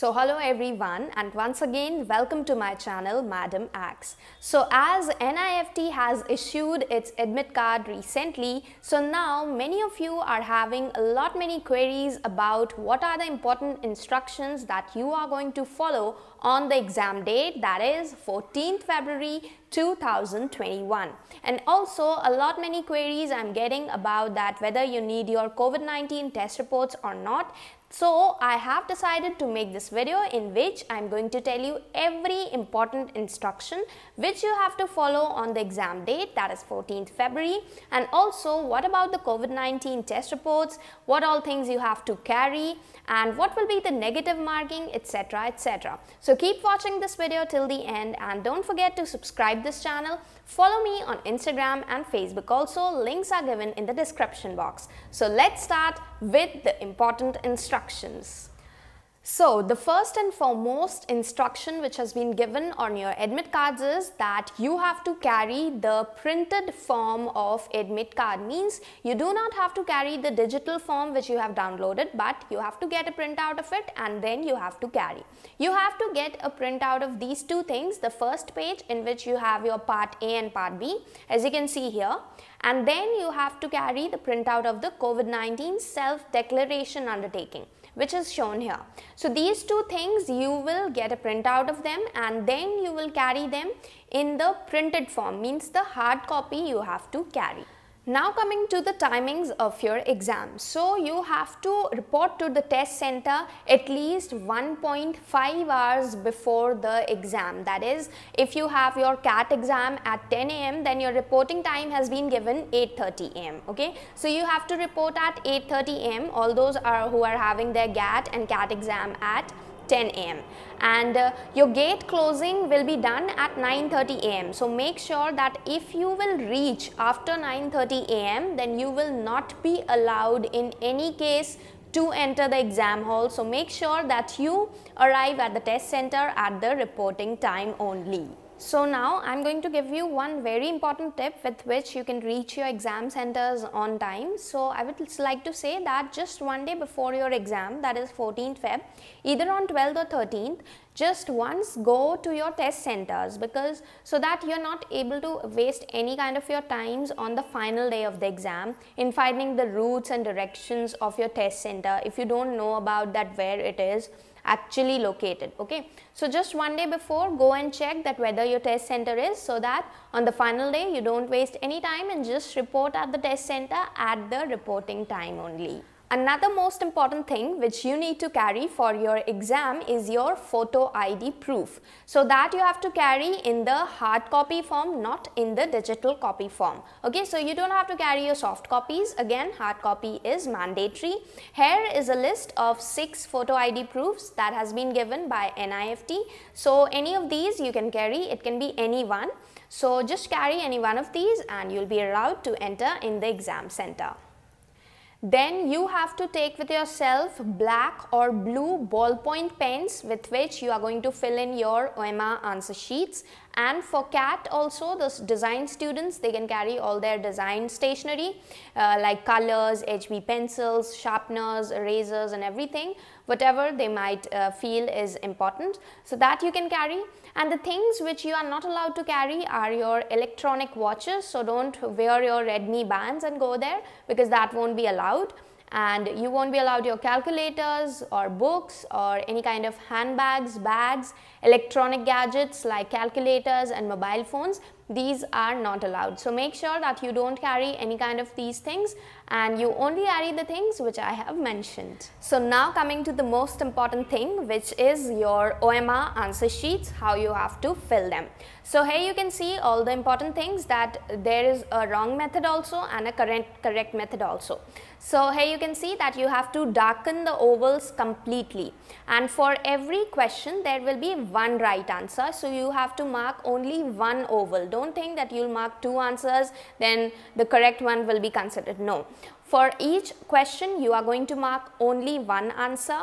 So hello everyone and once again welcome to my channel Madam Axe. So as NIFT has issued its admit card recently, so now many of you are having a lot many queries about what are the important instructions that you are going to follow on the exam date that is 14th February 2021 and also a lot many queries I'm getting about that whether you need your COVID-19 test reports or not so I have decided to make this video in which I'm going to tell you every important instruction which you have to follow on the exam date that is 14th February and also what about the COVID-19 test reports, what all things you have to carry and what will be the negative marking etc etc. So keep watching this video till the end and don't forget to subscribe this channel, follow me on Instagram and Facebook also links are given in the description box. So let's start with the important instructions instructions. So the first and foremost instruction which has been given on your admit cards is that you have to carry the printed form of admit card means you do not have to carry the digital form which you have downloaded but you have to get a printout of it and then you have to carry. You have to get a printout of these two things the first page in which you have your part A and part B as you can see here and then you have to carry the printout of the COVID-19 self-declaration undertaking which is shown here. So these two things you will get a printout of them and then you will carry them in the printed form means the hard copy you have to carry. Now coming to the timings of your exam. So you have to report to the test center at least 1.5 hours before the exam. That is if you have your CAT exam at 10 a.m. then your reporting time has been given 8.30 a.m. Okay. So you have to report at 8.30 a.m. All those are who are having their GAT and CAT exam at 10 a.m. and uh, your gate closing will be done at 9:30 a.m. So make sure that if you will reach after 9:30 a.m. then you will not be allowed in any case to enter the exam hall. So make sure that you arrive at the test center at the reporting time only. So now I am going to give you one very important tip with which you can reach your exam centers on time. So I would like to say that just one day before your exam that is 14th Feb either on 12th or 13th just once go to your test centers because so that you're not able to waste any kind of your times on the final day of the exam in finding the routes and directions of your test center if you don't know about that where it is actually located okay. So just one day before go and check that whether your test center is so that on the final day you don't waste any time and just report at the test center at the reporting time only. Another most important thing which you need to carry for your exam is your photo ID proof. So that you have to carry in the hard copy form not in the digital copy form. Okay, so you don't have to carry your soft copies. Again, hard copy is mandatory. Here is a list of six photo ID proofs that has been given by NIFT. So any of these you can carry, it can be any one. So just carry any one of these and you'll be allowed to enter in the exam center. Then you have to take with yourself black or blue ballpoint pens with which you are going to fill in your OMA answer sheets and for cat also the design students they can carry all their design stationery uh, like colors hb pencils sharpeners erasers and everything whatever they might uh, feel is important so that you can carry and the things which you are not allowed to carry are your electronic watches so don't wear your redmi bands and go there because that won't be allowed and you won't be allowed your calculators or books or any kind of handbags, bags, electronic gadgets like calculators and mobile phones these are not allowed. So make sure that you don't carry any kind of these things and you only carry the things which I have mentioned. So now coming to the most important thing which is your OMR answer sheets, how you have to fill them. So here you can see all the important things that there is a wrong method also and a correct, correct method also. So here you can see that you have to darken the ovals completely and for every question there will be one right answer. So you have to mark only one oval. Don't don't think that you'll mark two answers, then the correct one will be considered no. For each question, you are going to mark only one answer.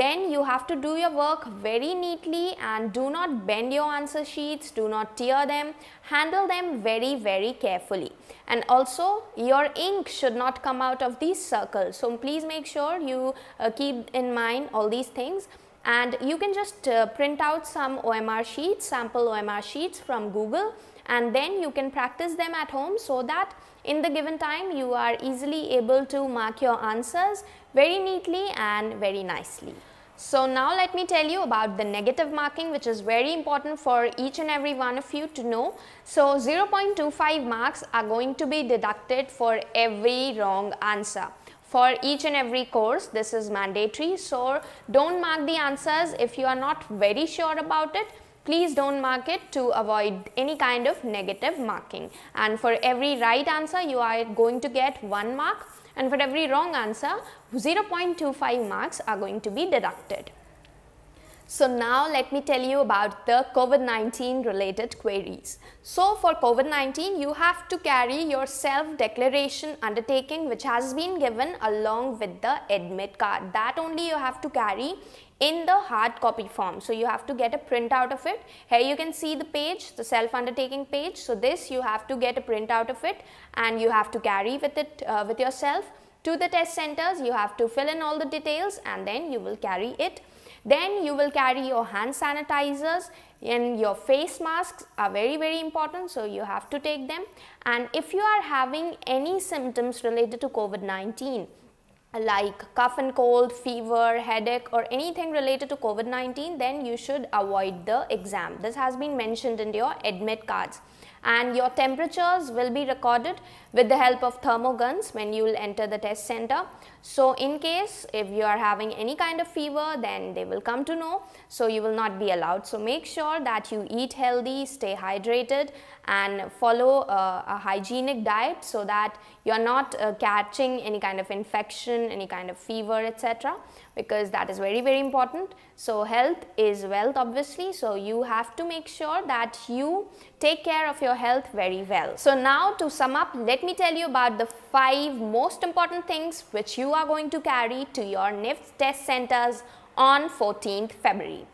Then you have to do your work very neatly and do not bend your answer sheets, do not tear them, handle them very, very carefully. And also, your ink should not come out of these circles. So, please make sure you uh, keep in mind all these things and you can just uh, print out some OMR sheets, sample OMR sheets from Google and then you can practice them at home so that in the given time you are easily able to mark your answers very neatly and very nicely. So now let me tell you about the negative marking which is very important for each and every one of you to know. So 0.25 marks are going to be deducted for every wrong answer for each and every course this is mandatory so don't mark the answers if you are not very sure about it please don't mark it to avoid any kind of negative marking and for every right answer you are going to get 1 mark and for every wrong answer 0.25 marks are going to be deducted. So now let me tell you about the COVID-19 related queries. So for COVID-19, you have to carry your self-declaration undertaking which has been given along with the admit card. That only you have to carry in the hard copy form. So you have to get a printout of it. Here you can see the page, the self-undertaking page. So this you have to get a printout of it and you have to carry with it uh, with yourself to the test centers. You have to fill in all the details and then you will carry it then you will carry your hand sanitizers and your face masks are very very important so you have to take them and if you are having any symptoms related to COVID-19 like cough and cold, fever, headache or anything related to COVID-19 then you should avoid the exam. This has been mentioned in your admit cards and your temperatures will be recorded with the help of thermoguns when you will enter the test center. So, in case if you are having any kind of fever then they will come to know. So, you will not be allowed. So, make sure that you eat healthy, stay hydrated and follow a, uh, a hygienic diet so that you're not uh, catching any kind of infection, any kind of fever, etc. because that is very, very important. So, health is wealth obviously. So, you have to make sure that you take care of your health very well. So, now to sum up, let me tell you about the five most important things which you are going to carry to your NIFS test centers on 14th February.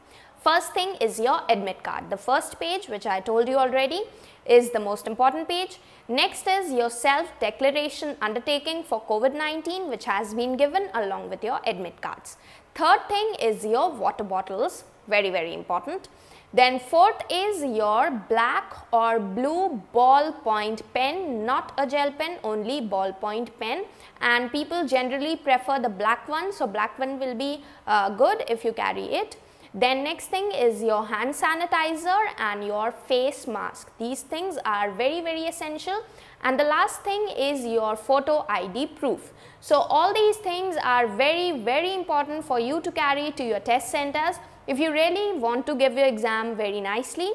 First thing is your admit card, the first page which I told you already is the most important page. Next is your self-declaration undertaking for COVID-19 which has been given along with your admit cards. Third thing is your water bottles, very very important. Then fourth is your black or blue ballpoint pen, not a gel pen, only ballpoint pen. And people generally prefer the black one, so black one will be uh, good if you carry it. Then next thing is your hand sanitizer and your face mask. These things are very very essential. And the last thing is your photo ID proof. So all these things are very very important for you to carry to your test centers. If you really want to give your exam very nicely,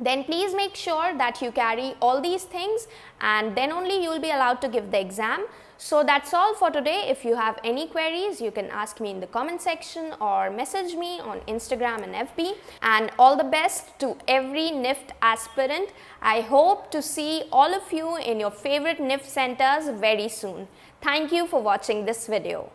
then please make sure that you carry all these things and then only you will be allowed to give the exam. So that's all for today. If you have any queries, you can ask me in the comment section or message me on Instagram and FB. And all the best to every NIFT aspirant. I hope to see all of you in your favorite NIFT centers very soon. Thank you for watching this video.